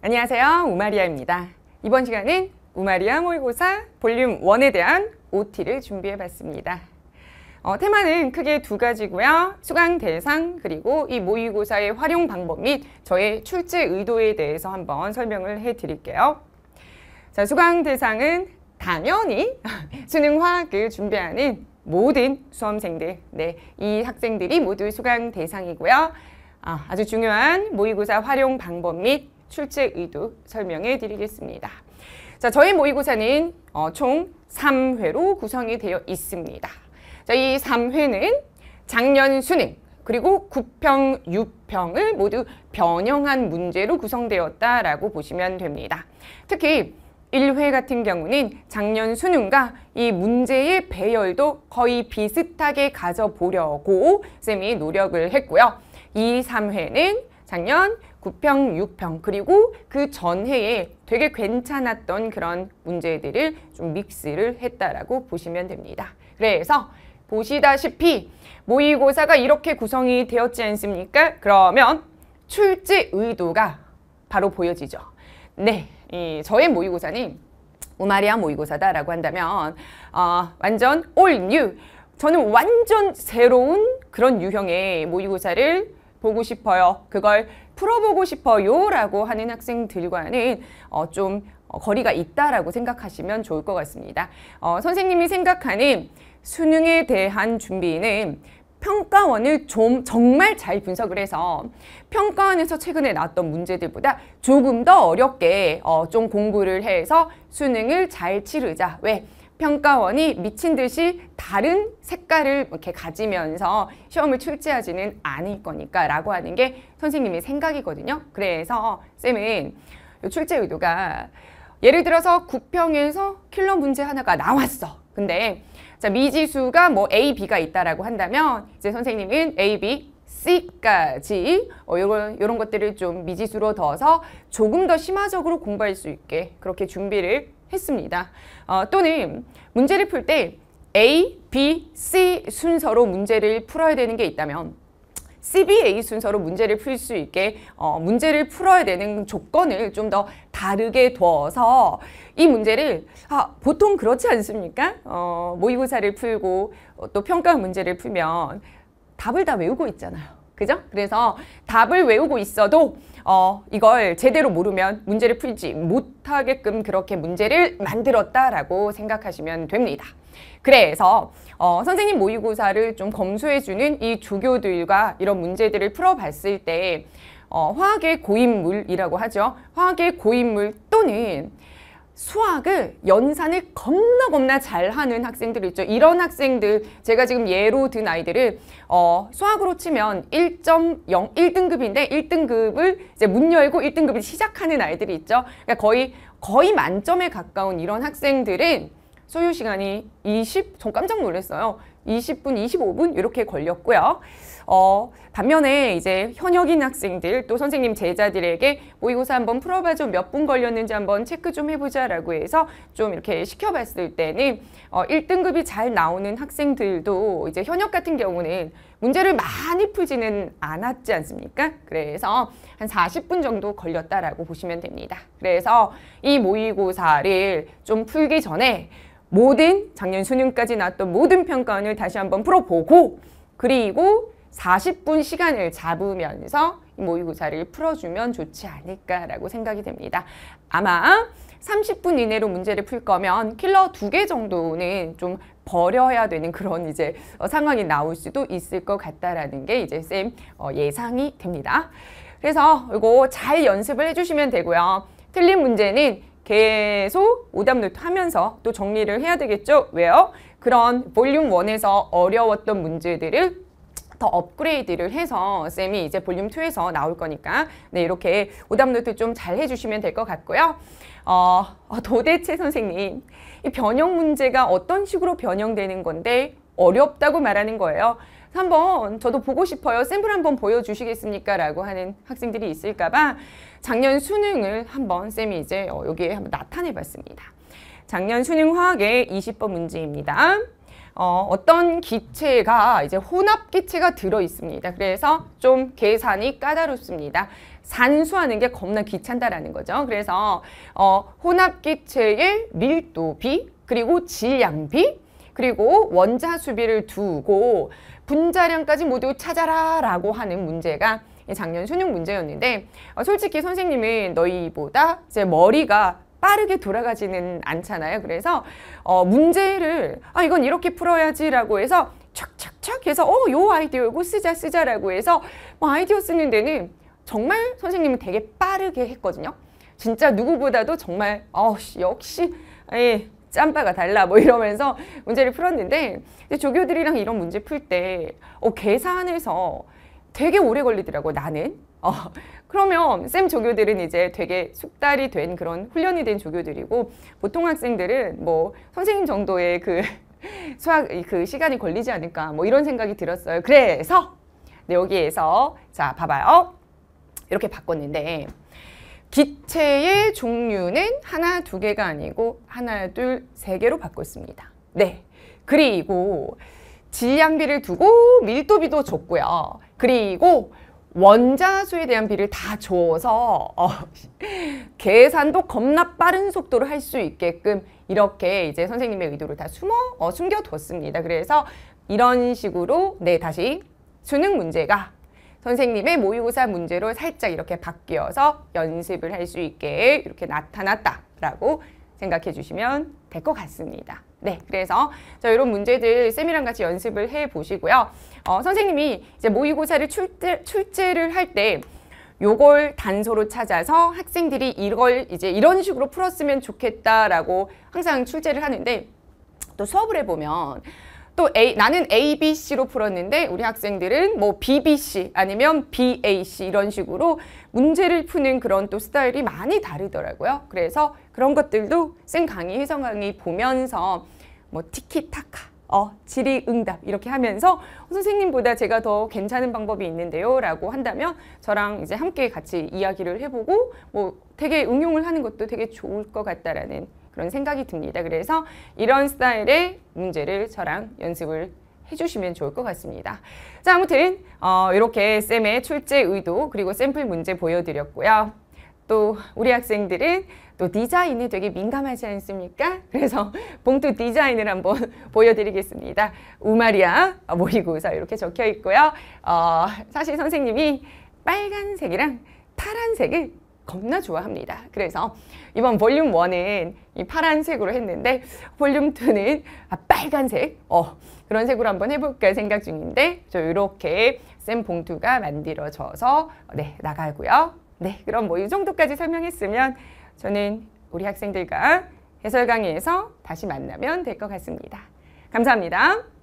안녕하세요. 우마리아입니다. 이번 시간은 우마리아 모의고사 볼륨 1에 대한 OT를 준비해봤습니다. 어, 테마는 크게 두 가지고요. 수강 대상 그리고 이 모의고사의 활용 방법 및 저의 출제 의도에 대해서 한번 설명을 해드릴게요. 자, 수강 대상은 당연히 수능 화학을 준비하는 모든 수험생들, 네, 이 학생들이 모두 수강 대상이고요. 아, 아주 중요한 모의고사 활용 방법 및 출제 의도 설명해 드리겠습니다. 자, 저희 모의고사는 어, 총 3회로 구성이 되어 있습니다. 자, 이 3회는 작년 수능 그리고 9평, 6평을 모두 변형한 문제로 구성되었다라고 보시면 됩니다. 특히 1회 같은 경우는 작년 수능과 이 문제의 배열도 거의 비슷하게 가져보려고 쌤이 노력을 했고요. 2, 3회는 작년 9평, 6평 그리고 그 전해에 되게 괜찮았던 그런 문제들을 좀 믹스를 했다라고 보시면 됩니다. 그래서 보시다시피 모의고사가 이렇게 구성이 되었지 않습니까? 그러면 출제 의도가 바로 보여지죠. 네, 이 저의 모의고사는 우마리아 모의고사다라고 한다면 어, 완전 올 뉴, 저는 완전 새로운 그런 유형의 모의고사를 보고 싶어요. 그걸 풀어보고 싶어요 라고 하는 학생들과는 어, 좀 어, 거리가 있다라고 생각하시면 좋을 것 같습니다. 어, 선생님이 생각하는 수능에 대한 준비는 평가원을 좀 정말 잘 분석을 해서 평가원에서 최근에 나왔던 문제들보다 조금 더 어렵게 어, 좀 공부를 해서 수능을 잘 치르자. 왜? 평가원이 미친 듯이 다른 색깔을 이렇게 가지면서 시험을 출제하지는 않을 거니까 라고 하는 게 선생님의 생각이거든요. 그래서 쌤은 출제 의도가 예를 들어서 구평에서 킬러 문제 하나가 나왔어. 근데 자 미지수가 뭐 A, B가 있다라고 한다면 이제 선생님은 A, B C까지 어, 요런, 요런 것들을 좀 미지수로 넣서 조금 더 심화적으로 공부할 수 있게 그렇게 준비를 했습니다. 어, 또는 문제를 풀 때 A, B, C 순서로 문제를 풀어야 되는 게 있다면 CBA 순서로 문제를 풀 수 있게 어, 문제를 풀어야 되는 조건을 좀 더 다르게 둬서 이 문제를 아, 보통 그렇지 않습니까? 어, 모의고사를 풀고 또 평가 문제를 풀면 답을 다 외우고 있잖아요. 그죠? 그래서 답을 외우고 있어도 어, 이걸 제대로 모르면 문제를 풀지 못하게끔 그렇게 문제를 만들었다라고 생각하시면 됩니다. 그래서 어, 선생님 모의고사를 좀 검수해주는 이 조교들과 이런 문제들을 풀어봤을 때 어, 화학의 고인물이라고 하죠. 화학의 고인물 또는 수학을 연산을 겁나 겁나 잘하는 학생들 있죠. 이런 학생들 제가 지금 예로 든아이들은 어, 수학으로 치면 1.0 1등급인데 1등급을 이제 문 열고 1등급을 시작하는 아이들이 있죠. 그러니까 거의 거의 만점에 가까운 이런 학생들은 소요 시간이 20, 전 깜짝 놀랐어요. 20분, 25분 이렇게 걸렸고요. 어, 반면에 이제 현역인 학생들 또 선생님 제자들에게 모의고사 뭐 한번 풀어봐 좀 몇 분 걸렸는지 한번 체크 좀 해보자 라고 해서 좀 이렇게 시켜봤을 때는 어, 1등급이 잘 나오는 학생들도 이제 현역 같은 경우는 문제를 많이 풀지는 않았지 않습니까? 그래서 한 40분 정도 걸렸다라고 보시면 됩니다. 그래서 이 모의고사를 좀 풀기 전에 모든 작년 수능까지 나왔던 모든 평가원을 다시 한번 풀어보고 그리고 40분 시간을 잡으면서 모의고사를 풀어주면 좋지 않을까라고 생각이 됩니다. 아마 30분 이내로 문제를 풀 거면 킬러 두개 정도는 좀 버려야 되는 그런 이제 어, 상황이 나올 수도 있을 것 같다라는 게 이제 쌤 어, 예상이 됩니다. 그래서 이거 잘 연습을 해주시면 되고요. 틀린 문제는 계속 오답 노트 하면서 또 정리를 해야 되겠죠? 왜요? 그런 볼륨 원에서 어려웠던 문제들을 더 업그레이드를 해서 쌤이 이제 볼륨 투에서 나올 거니까 네 이렇게 오답 노트 좀 잘 해주시면 될 것 같고요. 어, 어, 도대체 선생님 이 변형 문제가 어떤 식으로 변형되는 건데 어렵다고 말하는 거예요. 한번 저도 보고 싶어요. 샘플 한번 보여주시겠습니까? 라고 하는 학생들이 있을까 봐 작년 수능을 한번 쌤이 이제 어, 여기에 한번 나타내 봤습니다. 작년 수능 화학의 20번 문제입니다. 어, 어떤 기체가 이제 혼합 기체가 들어 있습니다. 그래서 좀 계산이 까다롭습니다. 산수하는 게 겁나 귀찮다라는 거죠. 그래서 어, 혼합 기체의 밀도 비 그리고 질량 비 그리고 원자 수비를 두고 분자량까지 모두 찾아라라고 하는 문제가 예, 작년 수능 문제였는데 어, 솔직히 선생님은 너희보다 제 머리가 빠르게 돌아가지는 않잖아요. 그래서 어, 문제를 아 이건 이렇게 풀어야지라고 해서 착착착 해서 어 요 아이디어 이거 쓰자 쓰자라고 해서 뭐 아이디어 쓰는 데는 정말 선생님은 되게 빠르게 했거든요. 진짜 누구보다도 정말 어 역시 예, 짬바가 달라 뭐 이러면서 문제를 풀었는데 조교들이랑 이런 문제 풀때 어, 계산해서 되게 오래 걸리더라고 나는. 어, 그러면 쌤 조교들은 이제 되게 숙달이 된 그런 훈련이 된 조교들이고 보통 학생들은 뭐 선생님 정도의 그 수학 그 시간이 걸리지 않을까 뭐 이런 생각이 들었어요. 그래서 네, 여기에서 자 봐봐요. 이렇게 바꿨는데 기체의 종류는 하나 두 개가 아니고 하나 둘 세 개로 바꿨습니다. 네 그리고 질량비를 두고 밀도비도 줬고요. 그리고 원자수에 대한 비를 다 줘서 어, 계산도 겁나 빠른 속도로 할 수 있게끔 이렇게 이제 선생님의 의도를 다 숨어 어, 숨겨뒀습니다. 그래서 이런 식으로 네 다시 수능 문제가 선생님의 모의고사 문제로 살짝 이렇게 바뀌어서 연습을 할 수 있게 이렇게 나타났다라고 생각해 주시면 될 것 같습니다. 네, 그래서 저 이런 문제들 쌤이랑 같이 연습을 해보시고요. 어, 선생님이 이제 모의고사를 출제, 출제를 할 때 요걸 단서로 찾아서 학생들이 이걸 이제 이런 식으로 풀었으면 좋겠다라고 항상 출제를 하는데 또 수업을 해보면 또 A, 나는 A, B, C로 풀었는데 우리 학생들은 뭐 B, B, C 아니면 B, A, C 이런 식으로 문제를 푸는 그런 또 스타일이 많이 다르더라고요. 그래서 그런 것들도 쌤 강의, 혜성 강의 보면서 뭐 티키타카, 어, 질의응답 이렇게 하면서 선생님보다 제가 더 괜찮은 방법이 있는데요 라고 한다면 저랑 이제 함께 같이 이야기를 해보고 뭐 되게 응용을 하는 것도 되게 좋을 것 같다라는 그런 생각이 듭니다. 그래서 이런 스타일의 문제를 저랑 연습을 해주시면 좋을 것 같습니다. 자 아무튼 어, 이렇게 쌤의 출제 의도 그리고 샘플 문제 보여드렸고요. 또 우리 학생들은 또디자인이 되게 민감하지 않습니까? 그래서 봉투 디자인을 한번 보여드리겠습니다. 우마리아 모의고사 이렇게 적혀 있고요. 어, 사실 선생님이 빨간색이랑 파란색을 겁나 좋아합니다. 그래서 이번 볼륨 1은 이 파란색으로 했는데 볼륨 2는 아, 빨간색 어, 그런 색으로 한번 해볼까 생각 중인데 저 이렇게 쌤 봉투가 만들어져서 네 나가고요. 네, 그럼 뭐 이 정도까지 설명했으면 저는 우리 학생들과 해설 강의에서 다시 만나면 될 것 같습니다. 감사합니다.